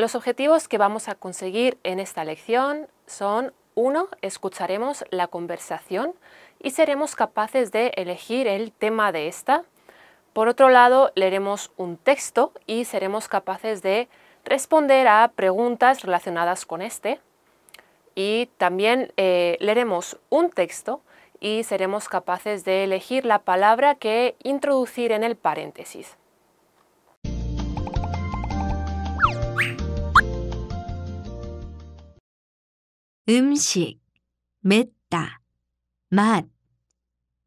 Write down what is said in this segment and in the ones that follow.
Los objetivos que vamos a conseguir en esta lección son uno, Escucharemos la conversación y seremos capaces de elegir el tema de esta. Por otro lado, leeremos un texto y seremos capaces de responder a preguntas relacionadas con este. Y también eh, leeremos un texto y seremos capaces de elegir la palabra que introducir en el paréntesis. 음식, 맵다, 맛,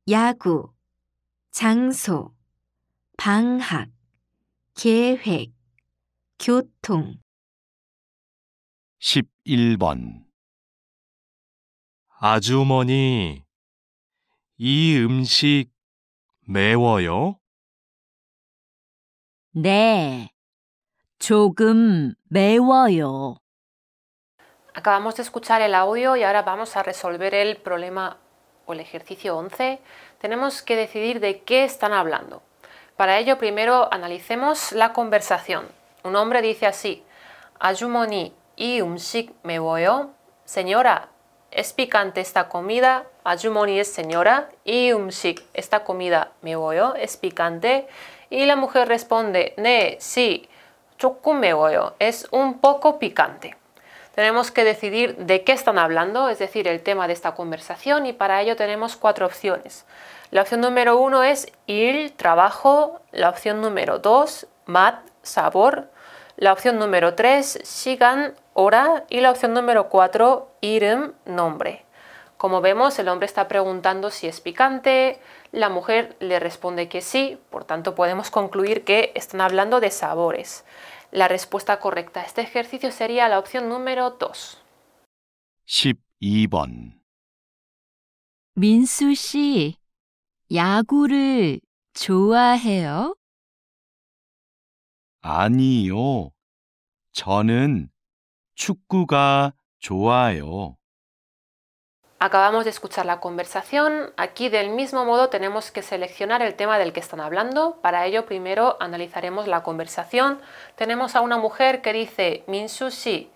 야구, 장소, 방학, 계획, 교통. 11번 아주머니, 이 음식 매워요? 네, 조금 매워요. Acabamos de escuchar el audio y ahora vamos a resolver el problema o el ejercicio 11. Tenemos que decidir de qué están hablando. Para ello primero analicemos la conversación. Un hombre dice así, Ayumoni y umsik me voyo. Señora, es picante esta comida. Ayumoni es señora y umsik esta comida me voyo, es picante. Y la mujer responde, ne, sí, chukum me voyo, es un poco picante tenemos que decidir de qué están hablando, es decir, el tema de esta conversación y para ello tenemos cuatro opciones. La opción número uno es ir trabajo, la opción número dos, mat, sabor, la opción número tres, sigan hora y la opción número cuatro, irem, nombre. Como vemos, el hombre está preguntando si es picante, la mujer le responde que sí, por tanto podemos concluir que están hablando de sabores. La respuesta correcta a este ejercicio sería la opción número 2. 12번 민수 씨, 야구를 좋아해요? 아니요. 저는 축구가 좋아요. Acabamos de escuchar la conversación. Aquí del mismo modo tenemos que seleccionar el tema del que están hablando. Para ello primero analizaremos la conversación. Tenemos a una mujer que dice Minsu sí,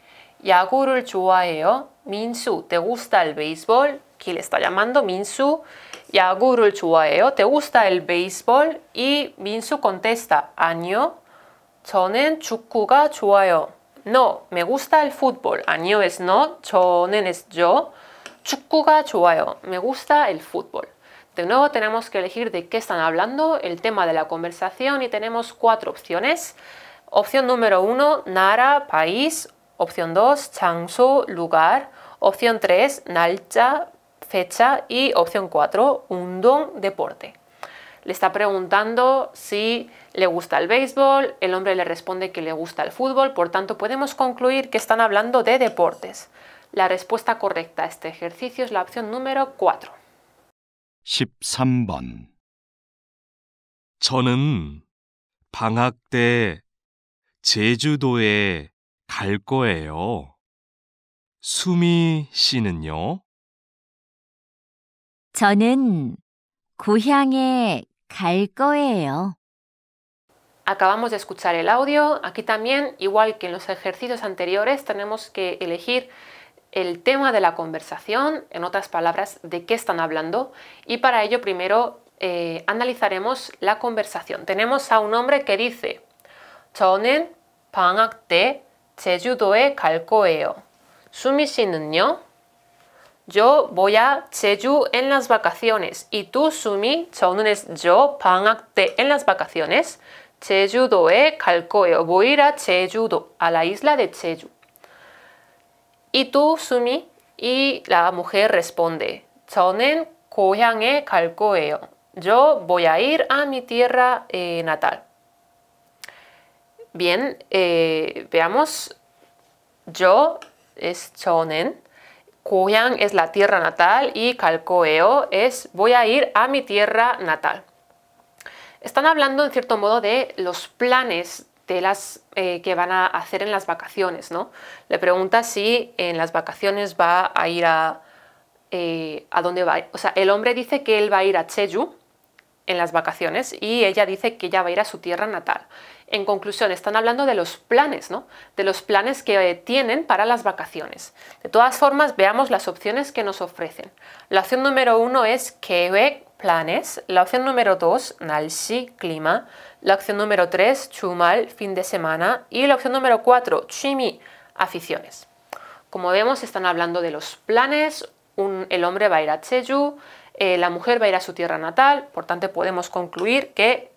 야구를 chuaeo. Minsu, ¿te gusta el béisbol? Aquí le está llamando Minsu. 야구를 chuaeo. ¿Te gusta el béisbol? Y Minsu contesta Año, chonen 축구가 chuaeo. No, me gusta el fútbol. año es no, chonen es yo. 축구가 좋아요. Me gusta el fútbol. De nuevo tenemos que elegir de qué están hablando, el tema de la conversación y tenemos cuatro opciones. Opción número uno, Nara, país. Opción dos, Changsu lugar. Opción tres, Nalcha fecha. Y opción cuatro, Undong deporte. Le está preguntando si le gusta el béisbol, el hombre le responde que le gusta el fútbol, por tanto podemos concluir que están hablando de deportes. La respuesta correcta a este ejercicio es la opción número 4. 13번 저는 방학 때 제주도에 갈 Acabamos de escuchar el audio. Aquí también, igual que en los ejercicios anteriores, tenemos que elegir el tema de la conversación, en otras palabras, de qué están hablando. Y para ello primero eh, analizaremos la conversación. Tenemos a un hombre que dice, 저는 방학 때 제주도에 갈 거예요. Yo voy a Jeju en las vacaciones. Y tú, Sumi, 저는 es yo, 방학 en las vacaciones. 제주도에 갈 거예요. Voy a ir a Jeju, a la isla de Jeju. Y tú, Sumi, y la mujer responde, 저는 고향에 e Yo voy a ir a mi tierra eh, natal. Bien, eh, veamos. Yo es chonen Goyang es la tierra natal y Calcoeo es voy a ir a mi tierra natal. Están hablando en cierto modo de los planes telas eh, que van a hacer en las vacaciones, ¿no? Le pregunta si en las vacaciones va a ir a... Eh, ¿A dónde va? O sea, el hombre dice que él va a ir a Cheju en las vacaciones y ella dice que ella va a ir a su tierra natal. En conclusión, están hablando de los planes, ¿no? De los planes que eh, tienen para las vacaciones. De todas formas, veamos las opciones que nos ofrecen. La opción número uno es que planes. La opción número dos, Nalsi, clima la opción número 3, Chumal, fin de semana, y la opción número 4, Chimi, aficiones. Como vemos, están hablando de los planes, el hombre va a ir a Cheju, eh, la mujer va a ir a su tierra natal, por tanto podemos concluir que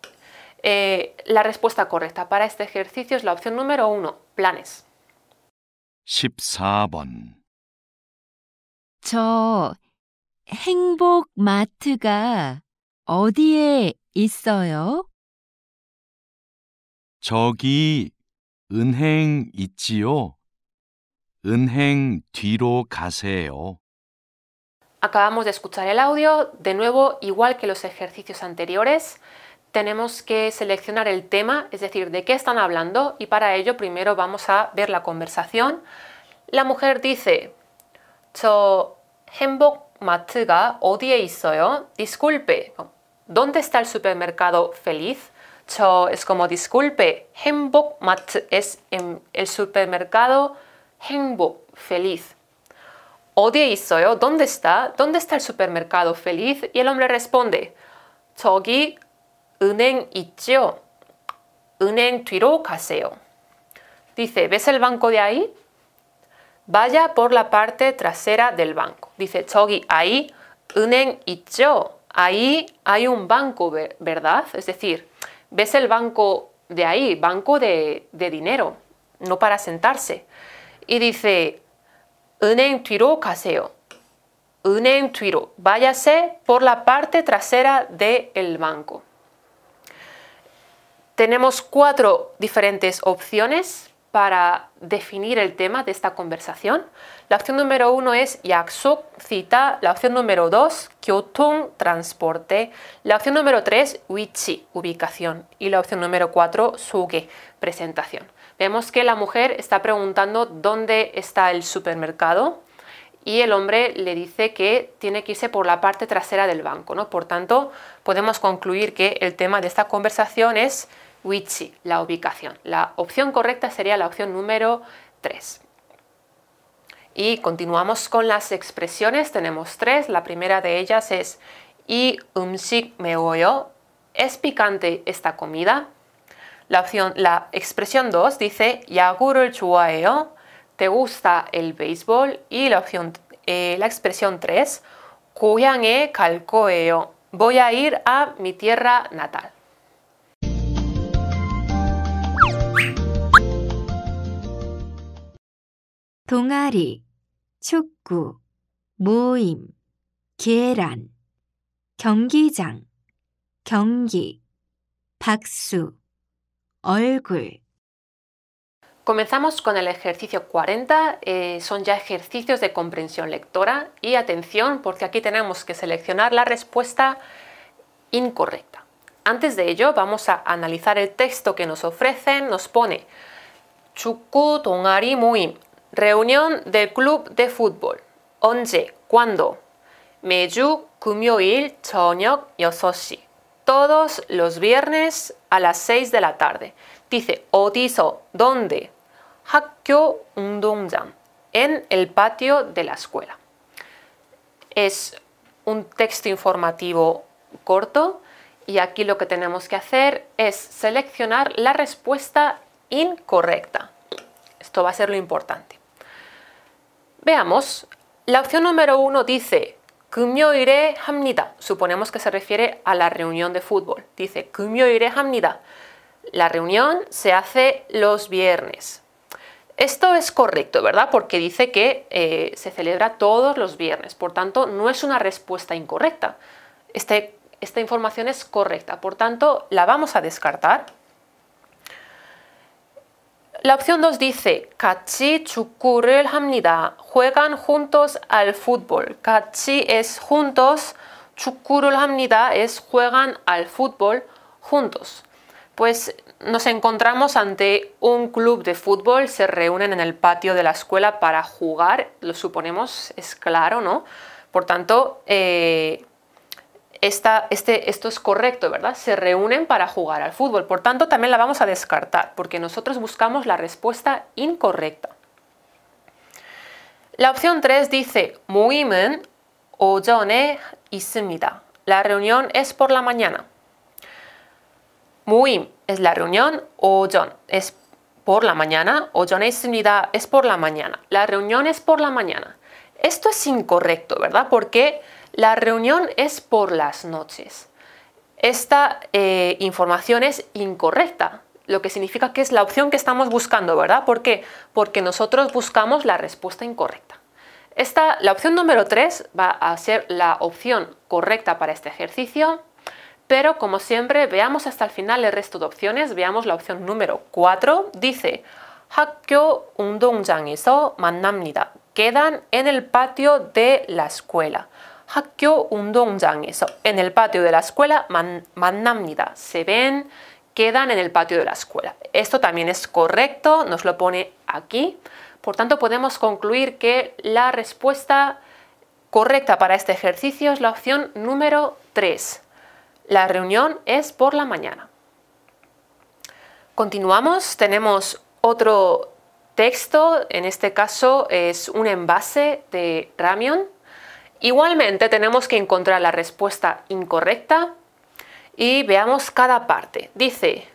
eh, la respuesta correcta para este ejercicio es la opción número 1, planes. 14번 저 Acabamos de escuchar el audio, de nuevo, igual que los ejercicios anteriores, tenemos que seleccionar el tema, es decir, de qué están hablando, y para ello primero vamos a ver la conversación. La mujer dice, Disculpe, ¿dónde está el supermercado feliz? es como disculpe, es en el supermercado feliz. 있어요? ¿eh? ¿Dónde está? ¿Dónde está el supermercado feliz? Y el hombre responde, 저기 은행 은행 뒤로 가세요. Dice, ¿ves el banco de ahí? Vaya por la parte trasera del banco. Dice, 저기 ahí 은행 있죠? Ahí hay un banco, ¿verdad? Es decir, ves el banco de ahí, banco de, dinero, no para sentarse. Y dice, un 뒤로 caseo un 뒤로. Váyase por la parte trasera del banco. Tenemos cuatro diferentes opciones para definir el tema de esta conversación. La opción número uno es Yaksuk, cita. La opción número dos, Kyotung transporte. La opción número tres, Wichi, ubicación. Y la opción número cuatro, Suge, presentación. Vemos que la mujer está preguntando dónde está el supermercado y el hombre le dice que tiene que irse por la parte trasera del banco. Por tanto, podemos concluir que el tema de esta conversación es Wichi, la ubicación. La opción correcta sería la opción número 3. Y continuamos con las expresiones, tenemos tres. La primera de ellas es y ¿es picante esta comida? La, opción, la expresión 2 dice chuaeo, ¿te gusta el béisbol? Y la, opción, eh, la expresión 3, e voy a ir a mi tierra natal. 동아리, 축구, 모임, 계란, 경기장, 경기, 박수, 얼굴. Comenzamos con el ejercicio 40, eh, son ya ejercicios de comprensión lectora y atención porque aquí tenemos que seleccionar la respuesta incorrecta. Antes de ello vamos a analizar el texto que nos ofrecen, nos pone Chukku Tongari Muim, Reunión del club de fútbol. Onje, ¿Cuándo? 매주 금요일 저녁 6시. Todos los viernes a las 6 de la tarde. Dice ¿Odiso? ¿Dónde? 학교 운동장. En el patio de la escuela. Es un texto informativo corto y aquí lo que tenemos que hacer es seleccionar la respuesta incorrecta. Esto va a ser lo importante. Veamos, la opción número uno dice kumyo ire hamnida. Suponemos que se refiere a la reunión de fútbol. Dice kumyo iré hamnida. La reunión se hace los viernes. Esto es correcto, ¿verdad? Porque dice que eh, se celebra todos los viernes. Por tanto, no es una respuesta incorrecta. Este, esta información es correcta. Por tanto, la vamos a descartar la opción 2 dice Kachi 축구를 hamnida, Juegan juntos al fútbol. Kachi es juntos, chukurul hamnida es juegan al fútbol juntos. Pues nos encontramos ante un club de fútbol, se reúnen en el patio de la escuela para jugar, lo suponemos, es claro, ¿no? Por tanto, eh, este, esto es correcto, ¿verdad? Se reúnen para jugar al fútbol. Por tanto, también la vamos a descartar porque nosotros buscamos la respuesta incorrecta. La opción 3 dice o 모임은 y 있습니다. La reunión es por la mañana. Muim es la reunión, o John es por la mañana, o ojon es es por la mañana. La reunión es por la mañana. Esto es incorrecto, ¿verdad? Porque la reunión es por las noches. Esta eh, información es incorrecta, lo que significa que es la opción que estamos buscando, ¿verdad? ¿Por qué? Porque nosotros buscamos la respuesta incorrecta. Esta, la opción número 3 va a ser la opción correcta para este ejercicio, pero como siempre veamos hasta el final el resto de opciones, veamos la opción número 4, dice Quedan en el patio de la escuela. 학교 운동장에서 en el patio de la escuela 만, Se ven, quedan en el patio de la escuela. Esto también es correcto, nos lo pone aquí. Por tanto, podemos concluir que la respuesta correcta para este ejercicio es la opción número 3. La reunión es por la mañana. Continuamos, tenemos otro texto, en este caso es un envase de Ramión. Igualmente tenemos que encontrar la respuesta incorrecta y veamos cada parte. Dice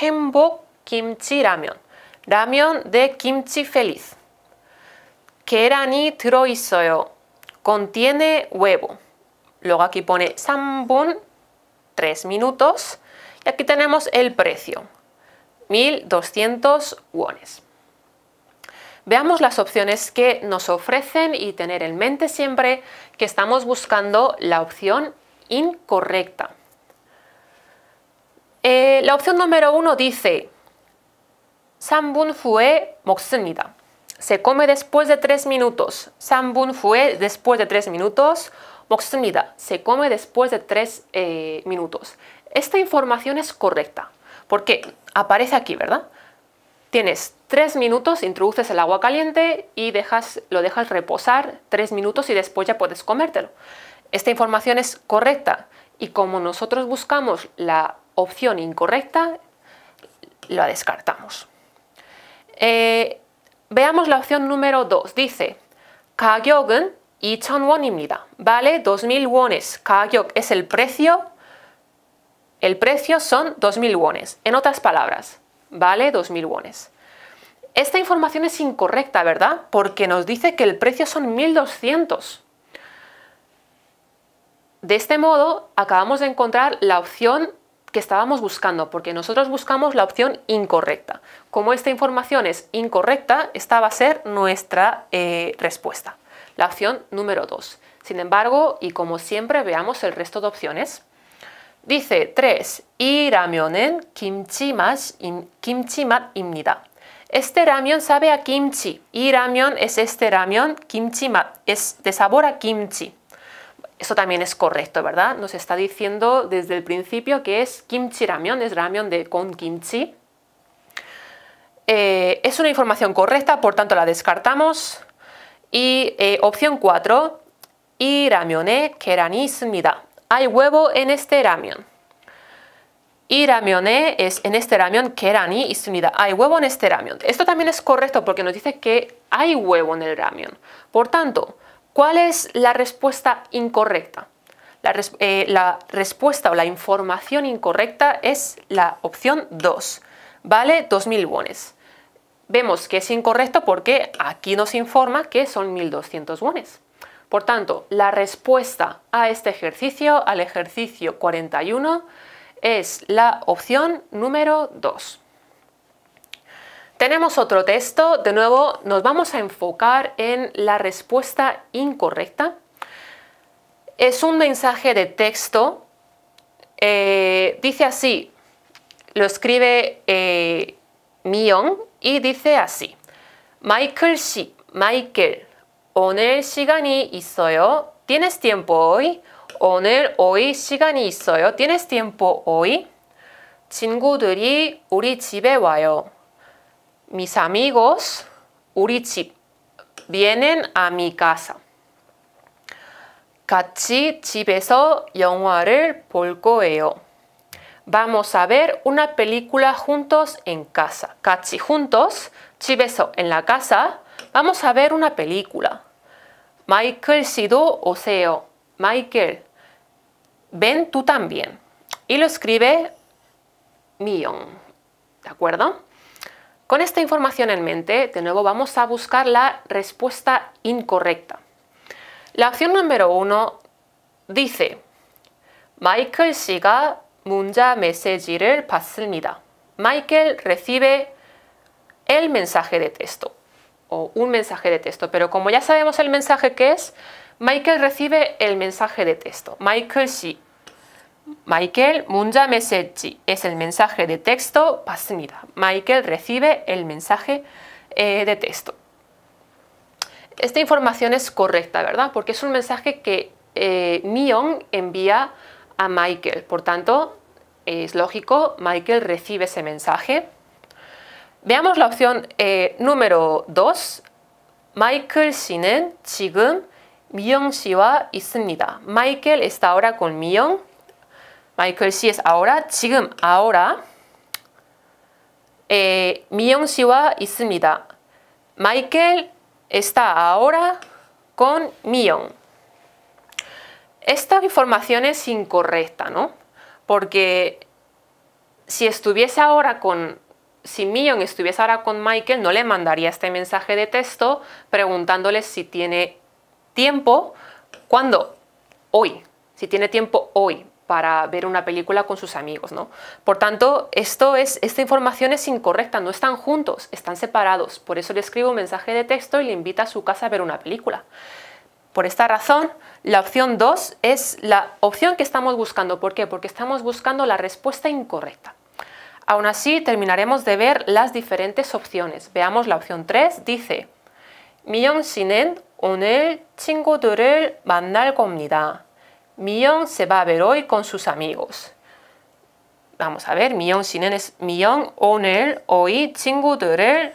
Hembok kimchi ramyeon. Ramyeon de kimchi feliz. Kerani 들어있어요. Contiene huevo. Luego aquí pone sambun, 3 minutos. Y aquí tenemos el precio, 1200 wones veamos las opciones que nos ofrecen y tener en mente siempre que estamos buscando la opción incorrecta. Eh, la opción número uno dice Sambun fue 먹습니다. Se come después de tres minutos. Sambun fue después de tres minutos. moxunida. Se come después de tres eh, minutos. Esta información es correcta porque aparece aquí, ¿verdad? Tienes tres minutos, introduces el agua caliente y lo dejas reposar tres minutos y después ya puedes comértelo. Esta información es correcta y como nosotros buscamos la opción incorrecta, la descartamos. Eh, veamos la opción número 2. Dice, 가격은 y Mida. Vale 2,000 wones. Kagyog es el precio. El precio son 2,000 wones. En otras palabras, vale 2.000 wones. Esta información es incorrecta, ¿verdad? Porque nos dice que el precio son 1.200. De este modo, acabamos de encontrar la opción que estábamos buscando, porque nosotros buscamos la opción incorrecta. Como esta información es incorrecta, esta va a ser nuestra eh, respuesta, la opción número 2. Sin embargo, y como siempre, veamos el resto de opciones. Dice 3. Y kimchi kimchi mat imnida. Este ramen sabe a kimchi. Y ramen es este ramen, kimchi mat, es de sabor a kimchi. Eso también es correcto, ¿verdad? Nos está diciendo desde el principio que es kimchi ramen, es ramen de con kimchi. Eh, es una información correcta, por tanto la descartamos. Y eh, opción 4, y ramione mida hay huevo en este ramion. Y ramioné es en este que kerani y unida. Hay huevo en este ramion. Esto también es correcto porque nos dice que hay huevo en el ramion. Por tanto, ¿cuál es la respuesta incorrecta? Eh, la, respuesta o la información incorrecta es la opción 2. Vale 2.000 wones. Vemos que es incorrecto porque aquí nos informa que son 1.200 wones. Por tanto, la respuesta a este ejercicio, al ejercicio 41, es la opción número 2. Tenemos otro texto, de nuevo nos vamos a enfocar en la respuesta incorrecta. Es un mensaje de texto, eh, dice así, lo escribe eh, Mion y dice así, Michael sí, Michael, 오늘 시간이 있어요. ¿Tienes tiempo hoy? 오늘 hoy 시간이 있어요. ¿Tienes tiempo hoy? 친구들이 우리 집에 와요. Mis amigos 우리 vienen a mi casa. 같이 집에서 영화를 볼 거예요. Vamos a ver una película juntos en casa. 같이 juntos, 집에서 en la casa, vamos a ver una película. Michael o sea, Michael, ven tú también. Y lo escribe Mion. ¿De acuerdo? Con esta información en mente, de nuevo vamos a buscar la respuesta incorrecta. La opción número uno dice siga Munja 문자 메시지를 받습니다. Michael recibe el mensaje de texto o un mensaje de texto, pero como ya sabemos el mensaje que es, Michael recibe el mensaje de texto. Michael sí. Michael munja es el mensaje de texto pasmida. Michael recibe el mensaje eh, de texto. Esta información es correcta, ¿verdad? Porque es un mensaje que eh, envía a Michael. Por tanto, es lógico, Michael recibe ese mensaje. Veamos la opción eh, número 2. Michael 씨는 지금 미영 씨와 있습니다. Michael está ahora con Miyong. Michael si es ahora, 지금 ahora. Eh, Miyong 씨와 있습니다. Michael está ahora con Miyong. Esta información es incorrecta, ¿no? Porque si estuviese ahora con si Millon estuviese ahora con Michael, no le mandaría este mensaje de texto preguntándole si tiene tiempo, ¿cuándo? Hoy, si tiene tiempo hoy para ver una película con sus amigos, ¿no? Por tanto, esto es, esta información es incorrecta, no están juntos, están separados. Por eso le escribo un mensaje de texto y le invita a su casa a ver una película. Por esta razón, la opción 2 es la opción que estamos buscando. ¿Por qué? Porque estamos buscando la respuesta incorrecta. Aún así, terminaremos de ver las diferentes opciones. Veamos la opción 3, dice 미영 씨는 오늘 친구들을 mandal comida. se va a ver hoy con sus amigos. Vamos a ver, sin sinen es Mion 오늘 hoy 친구들을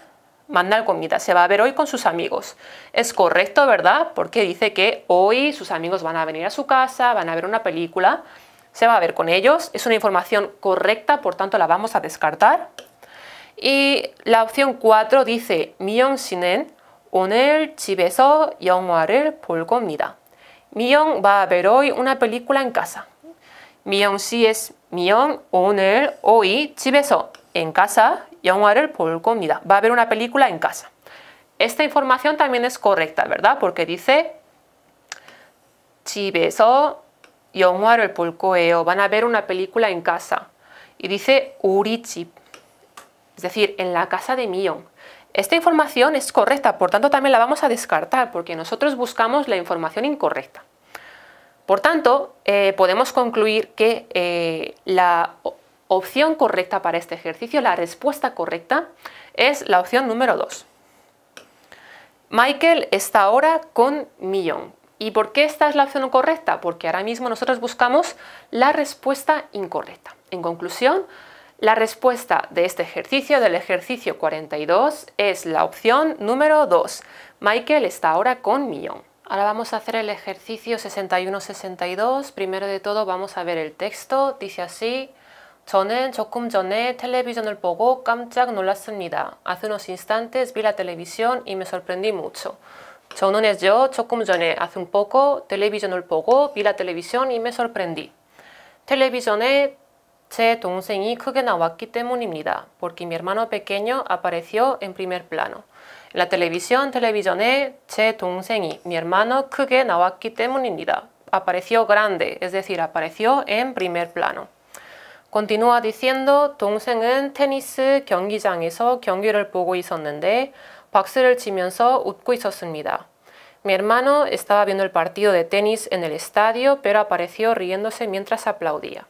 mandal comida. Se va a ver hoy con sus amigos. Es correcto, ¿verdad? Porque dice que hoy sus amigos van a venir a su casa, van a ver una película se va a ver con ellos. Es una información correcta, por tanto la vamos a descartar. Y la opción 4 dice Myung sinen onel Chibeso, 영화를 볼 겁니다. va a ver hoy una película en casa. Mion si es Myung onel hoy Chibeso, en casa 영화를 볼 Va a haber una película en casa. Esta información también es correcta, ¿verdad? Porque dice chibeso. 영화를 el 거예요. Van a ver una película en casa. Y dice Urichip, es decir, en la casa de Mion. Esta información es correcta, por tanto también la vamos a descartar, porque nosotros buscamos la información incorrecta. Por tanto, eh, podemos concluir que eh, la opción correcta para este ejercicio, la respuesta correcta, es la opción número 2. Michael está ahora con Millón. ¿Y por qué esta es la opción correcta? Porque ahora mismo nosotros buscamos la respuesta incorrecta. En conclusión, la respuesta de este ejercicio, del ejercicio 42, es la opción número 2. Michael está ahora con millón. Ahora vamos a hacer el ejercicio 61-62. Primero de todo vamos a ver el texto. Dice así. 저는 조금 전에 텔레비전을 보고 깜짝 놀랐습니다. Hace unos instantes vi la televisión y me sorprendí mucho yo 조금 전에, hace un poco, el 보고 vi la televisión y me sorprendí. 텔레비전에 제 동생이 크게 나왔기 때문입니다. Porque mi hermano pequeño apareció en primer plano. La televisión, television에 Che 동생이, mi hermano, 크게 나왔기 때문입니다. Apareció grande, es decir, apareció en primer plano. Continúa diciendo, 동생은 테니스 경기장에서 경기를 보고 있었는데 박수를 치면서 웃고 있었습니다. Mi hermano estaba viendo el partido de tenis en el estadio, pero apareció riéndose mientras aplaudía.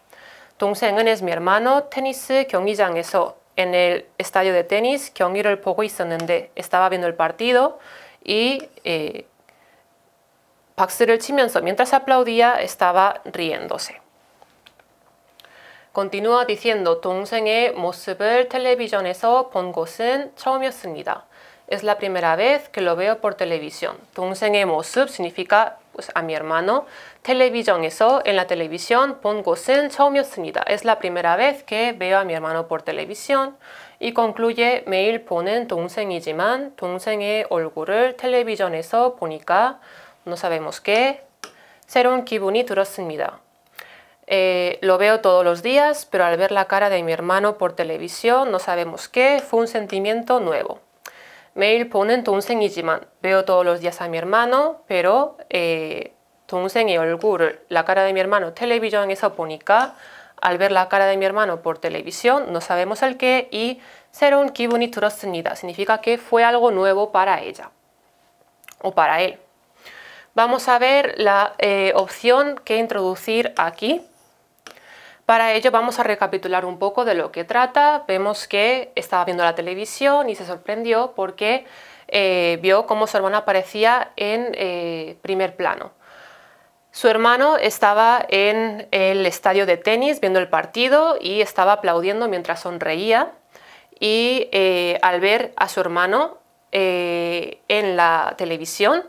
동생은 es mi hermano tenis, 경기장에서 en el estadio de tenis 경기를 보고 있었는데 estaba viendo el partido y eh, 박수를 치면서 mientras aplaudía estaba riéndose. Continúa diciendo 동생의 모습을 텔레비전에서 본 것은 처음이었습니다 es la primera vez que lo veo por televisión. 동생의 모습 significa pues, a mi hermano. televisión eso en la televisión pongo-sen, 본 mi 처음이었습니다. Es la primera vez que veo a mi hermano por televisión. Y concluye 매일 보는 동생이지만 동생의 televisión eso 보니까 no sabemos qué 새로운 기분이 들었습니다. Eh, lo veo todos los días, pero al ver la cara de mi hermano por televisión, no sabemos qué, fue un sentimiento nuevo. 매일 보는 동생이지만 veo todos los días a mi hermano, pero eh, 동생의 la cara de mi hermano 텔레비전에서 보니까 al ver la cara de mi hermano por televisión no sabemos el qué y 새로운 기분이 들었습니다. Significa que fue algo nuevo para ella o para él. Vamos a ver la eh, opción que introducir aquí. Para ello vamos a recapitular un poco de lo que trata. Vemos que estaba viendo la televisión y se sorprendió porque eh, vio cómo su hermana aparecía en eh, primer plano. Su hermano estaba en el estadio de tenis viendo el partido y estaba aplaudiendo mientras sonreía y eh, al ver a su hermano en la televisión,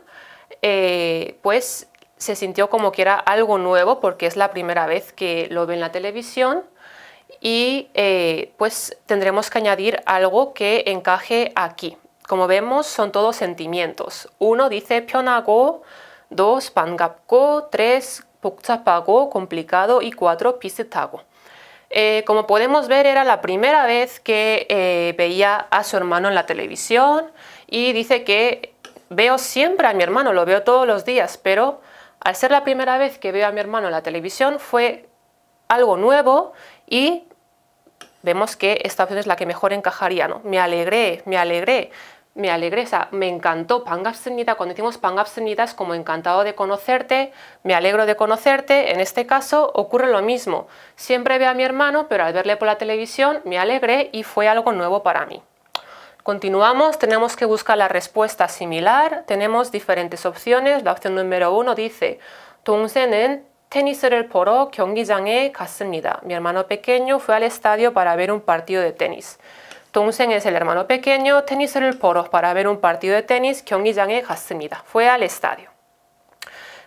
pues se sintió como que era algo nuevo porque es la primera vez que lo ve en la televisión y eh, pues tendremos que añadir algo que encaje aquí. Como vemos son todos sentimientos. Uno dice pionago. dos pangapko, tres pukchapago, complicado y cuatro pisetago. Eh, como podemos ver era la primera vez que eh, veía a su hermano en la televisión y dice que veo siempre a mi hermano, lo veo todos los días, pero al ser la primera vez que veo a mi hermano en la televisión fue algo nuevo y vemos que esta opción es la que mejor encajaría, ¿no? Me alegré, me alegré, me alegré, o sea, me encantó abscenita cuando decimos pan es como encantado de conocerte, me alegro de conocerte, en este caso ocurre lo mismo, siempre veo a mi hermano, pero al verle por la televisión me alegré y fue algo nuevo para mí. Continuamos, tenemos que buscar la respuesta similar. Tenemos diferentes opciones. La opción número uno dice, 동생은 테니스를 보러 경기장에 갔습니다. Mi hermano pequeño fue al estadio para ver un partido de tenis. 동생 es el hermano pequeño, el poro para ver un partido de tenis, 경기장에 갔습니다. Fue al estadio.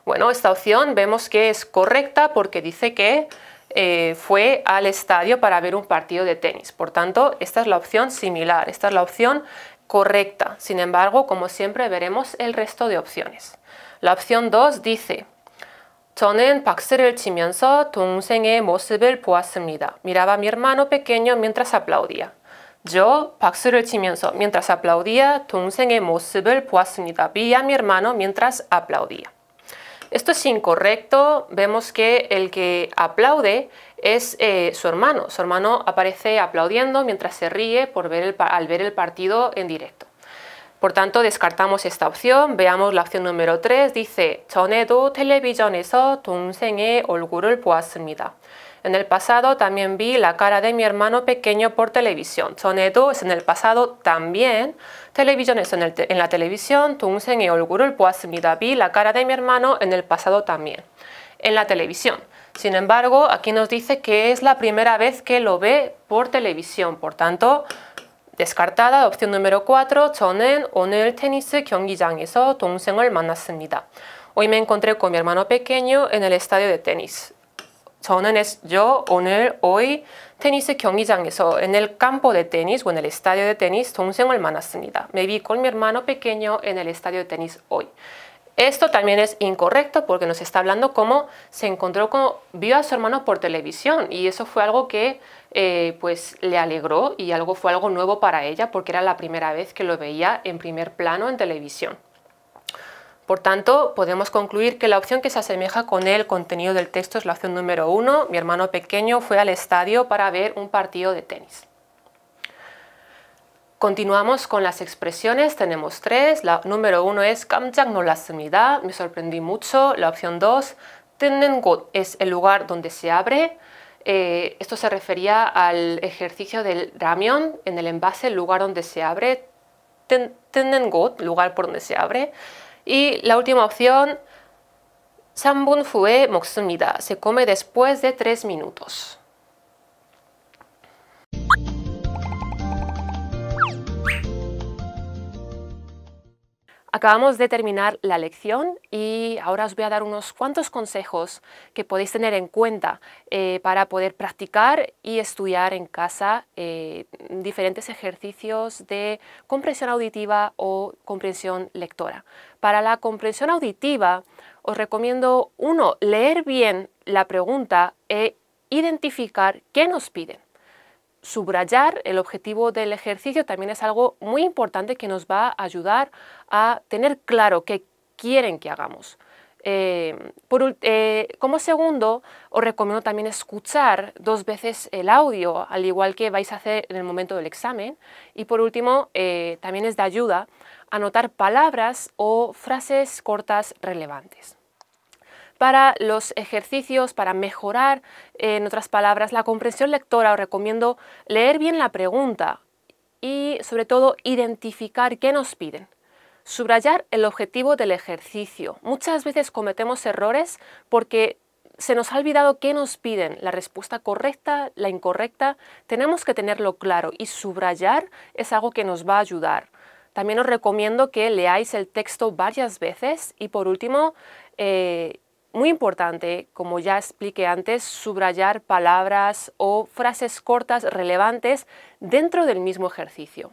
Bueno, esta opción vemos que es correcta porque dice que eh, fue al estadio para ver un partido de tenis. Por tanto, esta es la opción similar, esta es la opción correcta. Sin embargo, como siempre, veremos el resto de opciones. La opción 2 dice, 저는 Miraba a mi hermano pequeño mientras aplaudía. Yo 박수를 치면서 mientras aplaudía Vi a mi hermano mientras aplaudía. Esto es incorrecto. Vemos que el que aplaude es eh, su hermano. Su hermano aparece aplaudiendo mientras se ríe por ver al ver el partido en directo. Por tanto, descartamos esta opción. Veamos la opción número 3. Dice, 텔레비전에서 동생의 얼굴을 En el pasado también vi la cara de mi hermano pequeño por televisión. 전에도 es en el pasado también. Televisión es en, en la televisión. 동생의 Vi la cara de mi hermano en el pasado también. En la televisión. Sin embargo, aquí nos dice que es la primera vez que lo ve por televisión. Por tanto, descartada. Opción número 4. 저는 오늘 테니스 경기장에서 동생을 만났습니다. Hoy me encontré con mi hermano pequeño en el estadio de tenis. 저는 es yo, 오늘, hoy, 테니스 경기장에서 en el campo de tenis o en el estadio de tenis 동생을 만났습니다. Me vi con mi hermano pequeño en el estadio de tenis hoy. Esto también es incorrecto porque nos está hablando cómo se encontró, cómo vio a su hermano por televisión y eso fue algo que eh, pues le alegró y algo fue algo nuevo para ella porque era la primera vez que lo veía en primer plano en televisión. Por tanto, podemos concluir que la opción que se asemeja con el contenido del texto es la opción número uno. Mi hermano pequeño fue al estadio para ver un partido de tenis. Continuamos con las expresiones, tenemos tres. La número uno es no semida me sorprendí mucho. La opción dos, tendengot es el lugar donde se abre. Eh, esto se refería al ejercicio del ramión en el envase, el lugar donde se abre. Tendengot, lugar por donde se abre. Y la última opción, Shambun fue moksumida, se come después de tres minutos. Acabamos de terminar la lección y ahora os voy a dar unos cuantos consejos que podéis tener en cuenta eh, para poder practicar y estudiar en casa eh, diferentes ejercicios de comprensión auditiva o comprensión lectora. Para la comprensión auditiva os recomiendo, uno, leer bien la pregunta e identificar qué nos piden subrayar el objetivo del ejercicio también es algo muy importante que nos va a ayudar a tener claro qué quieren que hagamos. Eh, eh, como segundo, os recomiendo también escuchar dos veces el audio, al igual que vais a hacer en el momento del examen. Y por último, eh, también es de ayuda anotar palabras o frases cortas relevantes para los ejercicios, para mejorar, en otras palabras, la comprensión lectora, os recomiendo leer bien la pregunta y sobre todo identificar qué nos piden. Subrayar el objetivo del ejercicio. Muchas veces cometemos errores porque se nos ha olvidado qué nos piden, la respuesta correcta, la incorrecta. Tenemos que tenerlo claro y subrayar es algo que nos va a ayudar. También os recomiendo que leáis el texto varias veces y por último eh, muy importante, como ya expliqué antes, subrayar palabras o frases cortas relevantes dentro del mismo ejercicio.